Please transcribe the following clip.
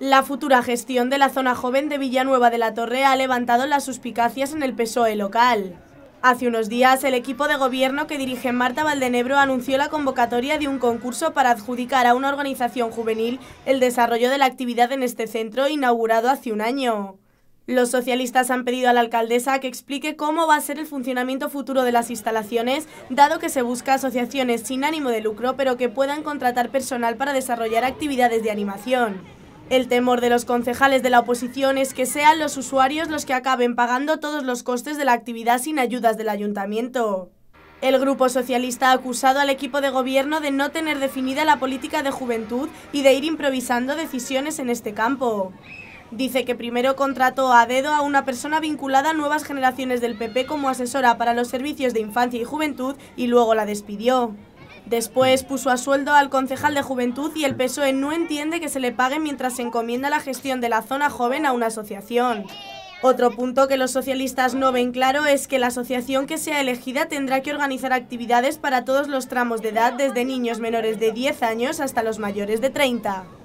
La futura gestión de la zona joven de Villanueva de la Torre ha levantado las suspicacias en el PSOE local. Hace unos días, el equipo de gobierno que dirige Marta Valdenebro anunció la convocatoria de un concurso para adjudicar a una organización juvenil el desarrollo de la actividad en este centro inaugurado hace un año. Los socialistas han pedido a la alcaldesa que explique cómo va a ser el funcionamiento futuro de las instalaciones, dado que se busca asociaciones sin ánimo de lucro, pero que puedan contratar personal para desarrollar actividades de animación. El temor de los concejales de la oposición es que sean los usuarios los que acaben pagando todos los costes de la actividad sin ayudas del ayuntamiento. El Grupo Socialista ha acusado al equipo de gobierno de no tener definida la política de juventud y de ir improvisando decisiones en este campo. Dice que primero contrató a dedo a una persona vinculada a nuevas generaciones del PP como asesora para los servicios de infancia y juventud y luego la despidió. Después puso a sueldo al concejal de Juventud y el PSOE no entiende que se le pague mientras se encomienda la gestión de la zona joven a una asociación. Otro punto que los socialistas no ven claro es que la asociación que sea elegida tendrá que organizar actividades para todos los tramos de edad, desde niños menores de 10 años hasta los mayores de 30.